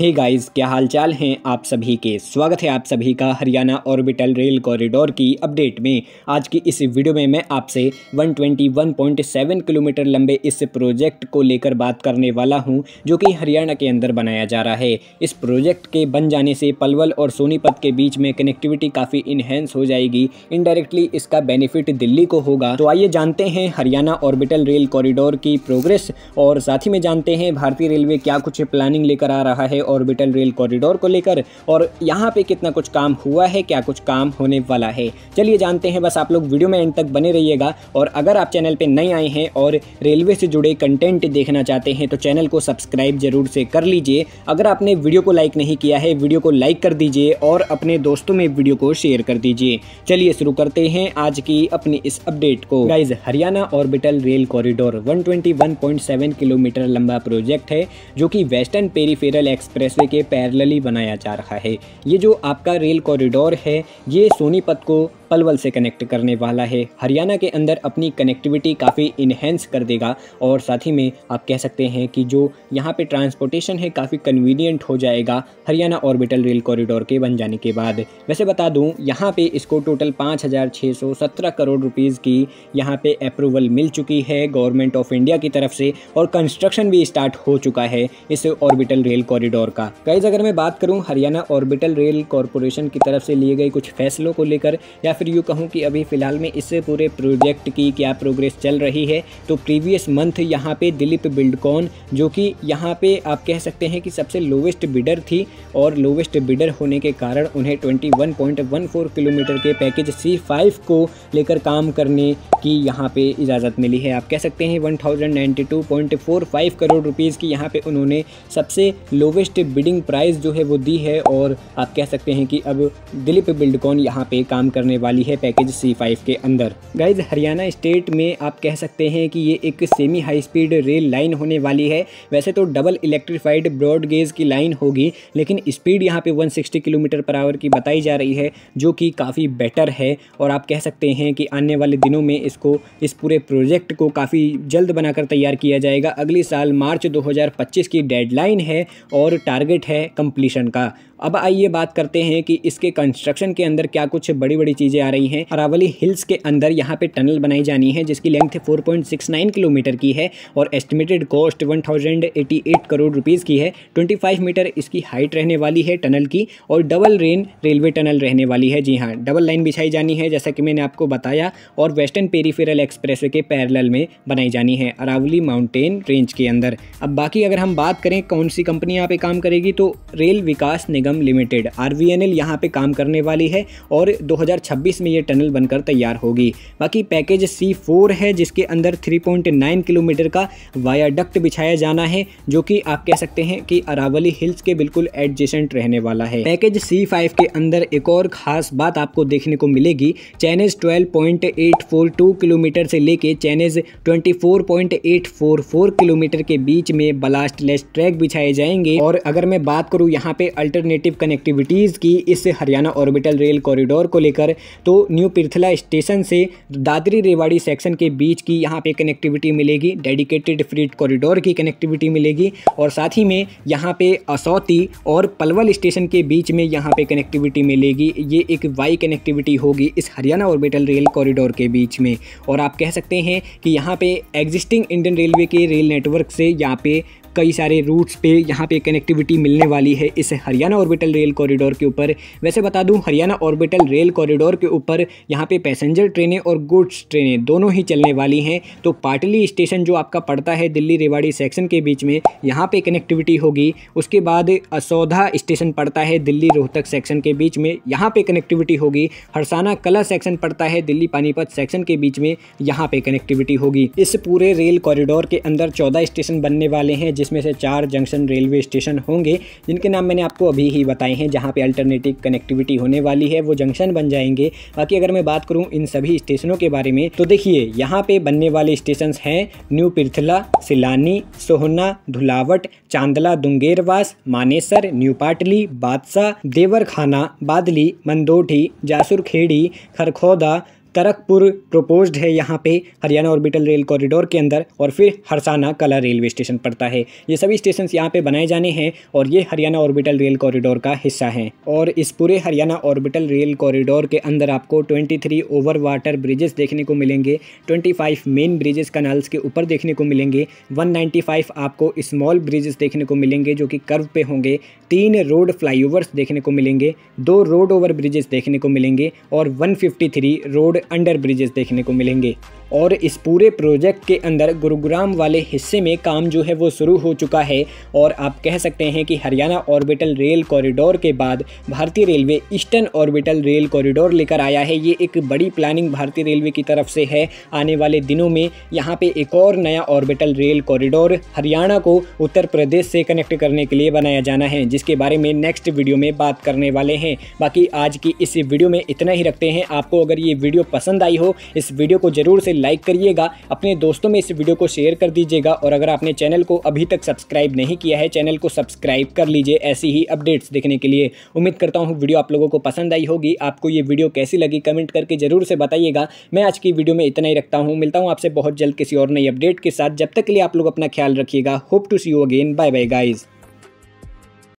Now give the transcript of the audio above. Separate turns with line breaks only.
hey guys क्या हालचाल हैं आप सभी के स्वागत है आप सभी का हरियाणा ऑर्बिटल रेल कॉरिडोर की अपडेट में आज की इस वीडियो में मैं आपसे 121.7 किलोमीटर लंबे इस प्रोजेक्ट को लेकर बात करने वाला हूं जो कि हरियाणा के अंदर बनाया जा रहा है इस प्रोजेक्ट के बन जाने से पलवल और सोनीपत के बीच में कनेक्टिविटी काफ़ी इन्हेंस हो जाएगी इनडायरेक्टली इसका बेनिफिट दिल्ली को होगा तो आइए जानते हैं हरियाणा ऑर्बिटल रेल कॉरिडोर की प्रोग्रेस और साथ ही में जानते हैं भारतीय रेलवे क्या कुछ प्लानिंग लेकर आ रहा है ऑर्बिटल रेल कॉरिडोर को लेकर और यहाँ पे कितना कुछ काम हुआ है क्या कुछ काम होने वाला है चलिए जानते हैं बस आप लोग वीडियो में एंड तक बने रहिएगा और अगर आप चैनल पर नए आए हैं और रेलवे से जुड़े कंटेंट देखना चाहते हैं तो चैनल को सब्सक्राइब जरूर से कर लीजिए अगर आपने वीडियो को लाइक नहीं किया है वीडियो को लाइक कर दीजिए और अपने दोस्तों में वीडियो को शेयर कर दीजिए चलिए शुरू करते हैं आज की अपनी इस अपडेट को guys Haryana orbital rail corridor 121.7 kilometre लंबा प्रोजेक्ट है जो कि वेस्टर्न पेरीफेरल एक्सप्रेस एक्सप्रेसवे के पैरेलली बनाया जा रहा है ये जो आपका रेल कॉरिडोर है ये सोनीपत को पलवल से कनेक्ट करने वाला है हरियाणा के अंदर अपनी कनेक्टिविटी काफ़ी इन्हेंस कर देगा और साथ ही में आप कह सकते हैं कि जो यहाँ पे ट्रांसपोर्टेशन है काफ़ी कन्वीनियंट हो जाएगा हरियाणा ऑर्बिटल रेल कॉरिडोर के बन जाने के बाद वैसे बता दूँ यहाँ पर इसको टोटल पाँच करोड़ रुपीज़ की यहाँ पर अप्रूवल मिल चुकी है गवर्नमेंट ऑफ इंडिया की तरफ से और कंस्ट्रक्शन भी स्टार्ट हो चुका है इस ऑर्बिटल रेल कॉरिडोर का कई अगर मैं बात करूँ हरियाणा ऑर्बिटल रेल कॉरपोरेशन की तरफ से लिए गए कुछ फैसलों को लेकर या फिर यूँ कहूँ कि अभी फ़िलहाल में इस पूरे प्रोजेक्ट की क्या प्रोग्रेस चल रही है तो प्रीवियस मंथ यहाँ पे दिलीप बिल्डकॉन जो कि यहाँ पे आप कह सकते हैं कि सबसे लोवेस्ट बिडर थी और लोवेस्ट बिडर होने के कारण उन्हें 21.14 किलोमीटर के पैकेज सी फाइव को लेकर काम करने की यहाँ पे इजाज़त मिली है आप कह सकते हैं वन करोड़ रुपीज़ की यहाँ पे उन्होंने सबसे लोवेस्ट बिडिंग प्राइस जो है वो दी है और आप कह सकते हैं कि अब दिलीप बिल्डकॉन यहाँ पे काम करने वाले वाली है पैकेज सी फाइव के अंदर गाइज हरियाणा स्टेट में आप कह सकते हैं कि ये एक semi high speed rail line होने वाली है वैसे तो डबल इलेक्ट्रीफाइड ब्रॉड गेज की लाइन होगी लेकिन स्पीड यहाँ पे 160 किलोमीटर पर आवर की बताई जा रही है जो कि काफ़ी बेटर है और आप कह सकते हैं कि आने वाले दिनों में इसको इस पूरे प्रोजेक्ट को काफ़ी जल्द बनाकर तैयार किया जाएगा अगले साल मार्च दो की डेडलाइन है और टारगेट है कंप्लीशन का अब आइए बात करते हैं कि इसके कंस्ट्रक्शन के अंदर क्या कुछ बड़ी बड़ी चीज़ें चीज़ें आ रही हैं अरावली हिल्स के अंदर यहाँ पे टनल बनाई जानी है जिसकी लेंथ 4.69 किलोमीटर की है और एस्टिमेटेड कॉस्ट 1088 करोड़ रुपीज़ की है 25 मीटर इसकी हाइट रहने वाली है टनल की और डबल रेन रेलवे टनल रहने वाली है जी हाँ डबल लाइन बिछाई जानी है जैसा कि मैंने आपको बताया और वेस्टर्न पेरीफेरल एक्सप्रेस के पैरल में बनाई जानी है अरावली माउंटेन रेंज के अंदर अब बाकी अगर हम बात करें कौन सी कंपनी यहाँ पे काम करेगी तो rail Vikas Nigam limited R V यहाँ पे काम करने वाली है और 2024 में ये टनल बनकर तैयार होगी बाकी पैकेज सी फोर है जिसके अंदर 3.9 किलोमीटर का वायाडक्ट बिछाया जाना है जो कि आप कह सकते हैं कि अरावली हिल्स के बिल्कुल एडजेसेंट रहने वाला है पैकेज सी फाइव के अंदर एक और खास बात आपको देखने को मिलेगी चैनेज ट्वेल्व किलोमीटर से लेके चैनेज ट्वेंटी किलोमीटर के बीच में ब्लास्ट ट्रैक बिछाए जाएंगे और अगर मैं बात करूँ यहाँ पे अल्टरनेटिव कनेक्टिविटीज़ की इस हरियाणा ऑर्बिटल रेल कॉरिडोर को लेकर तो न्यू पिरथला स्टेशन से दादरी रेवाड़ी सेक्शन के बीच की यहाँ पे कनेक्टिविटी मिलेगी डेडिकेटेड फ्रीट कॉरिडोर की कनेक्टिविटी मिलेगी और साथ ही में यहाँ पे असौती और पलवल स्टेशन के बीच में यहाँ पे कनेक्टिविटी मिलेगी ये एक वाई कनेक्टिविटी होगी इस हरियाणा ऑर्बिटल रेल कॉरिडोर के बीच में और आप कह सकते हैं कि यहाँ पे एग्जिस्टिंग इंडियन रेलवे के रेल नेटवर्क से यहाँ पे कई सारे रूट्स पे यहाँ पे कनेक्टिविटी मिलने वाली है इस हरियाणा ऑर्बिटल रेल कॉरिडोर के ऊपर वैसे बता दूँ हरियाणा ऑर्बिटल रेल कॉरिडोर के ऊपर यहाँ पे पैसेंजर ट्रेनें और गुड्स ट्रेनें दोनों ही चलने वाली हैं तो पाटली स्टेशन जो आपका पड़ता है दिल्ली रेवाड़ी सेक्शन के बीच में यहाँ पर कनेक्टिविटी होगी उसके बाद असौधा स्टेशन पड़ता है दिल्ली रोहतक सेक्शन के बीच में यहाँ पर कनेक्टिविटी होगी हरसाना कला सेक्शन पड़ता है दिल्ली पानीपत सेक्शन के बीच में यहाँ पे कनेक्टिविटी होगी इस पूरे रेल कॉरिडोर के अंदर चौदह स्टेशन बनने वाले हैं जिस जिसमें से चार जंक्शन रेलवे स्टेशन होंगे जिनके नाम मैंने आपको अभी ही बताए हैं जहाँ पर अल्टरनेटिव कनेक्टिविटी होने वाली है वो जंक्शन बन जाएंगे बाकी अगर मैं बात करूँ इन सभी स्टेशनों के बारे में तो देखिए यहाँ पे बनने वाले स्टेशन हैं new Pirthala Silani Sohna Dhulawat Chandla Dungerwas Manesar new Patli Badshah Devarkhana Badli Mandothi Jasurkheri Kharkhoda Karakpur proposed है यहाँ पे हरियाणा ऑर्बिटल रेल कॉरिडोर के अंदर और फिर हरसाना कला रेलवे स्टेशन पड़ता है ये सभी स्टेशन यहाँ पे बनाए जाने हैं और ये हरियाणा ऑर्बिटल रेल कॉरिडोर का हिस्सा है और इस पूरे हरियाणा ऑर्बिटल रेल कॉरिडोर के अंदर आपको थ्री ओवर वाटर ब्रिजेस देखने को मिलेंगे फाइव मेन ब्रिजेस कनाल्स के ऊपर देखने को मिलेंगे फाइव आपको स्मॉल ब्रिजेस देखने को मिलेंगे जो कि कर्व पे होंगे तीन रोड फ्लाईओवर्स देखने को मिलेंगे दो रोड ओवर ब्रिजेस देखने को मिलेंगे और 153 रोड अंडर ब्रिजेस देखने को मिलेंगे और इस पूरे प्रोजेक्ट के अंदर गुरुग्राम वाले हिस्से में काम जो है वो शुरू हो चुका है और आप कह सकते हैं कि हरियाणा ऑर्बिटल रेल कॉरिडोर के बाद भारतीय railway eastern orbital rail corridor लेकर आया है ये एक बड़ी प्लानिंग भारतीय रेलवे की तरफ से है आने वाले दिनों में यहाँ पर एक और नया ऑर्बिटल रेल कॉरिडोर हरियाणा को उत्तर प्रदेश से कनेक्ट करने के लिए बनाया जाना है जिसके बारे में नेक्स्ट वीडियो में बात करने वाले हैं बाकी आज की इस वीडियो में इतना ही रखते हैं आपको अगर ये वीडियो पसंद आई हो इस वीडियो को ज़रूर से लाइक करिएगा अपने दोस्तों में इस वीडियो को शेयर कर दीजिएगा और अगर आपने चैनल को अभी तक सब्सक्राइब नहीं किया है चैनल को सब्सक्राइब कर लीजिए ऐसी ही अपडेट्स देखने के लिए उम्मीद करता हूँ वीडियो आप लोगों को पसंद आई होगी आपको ये वीडियो कैसी लगी कमेंट करके ज़रूर से बताइएगा मैं आज की वीडियो में इतना ही रखता हूँ मिलता हूँ आपसे बहुत जल्द किसी और नई अपडेट के साथ जब तक के लिए आप लोग अपना ख्याल रखिएगा hope to see you again bye bye guys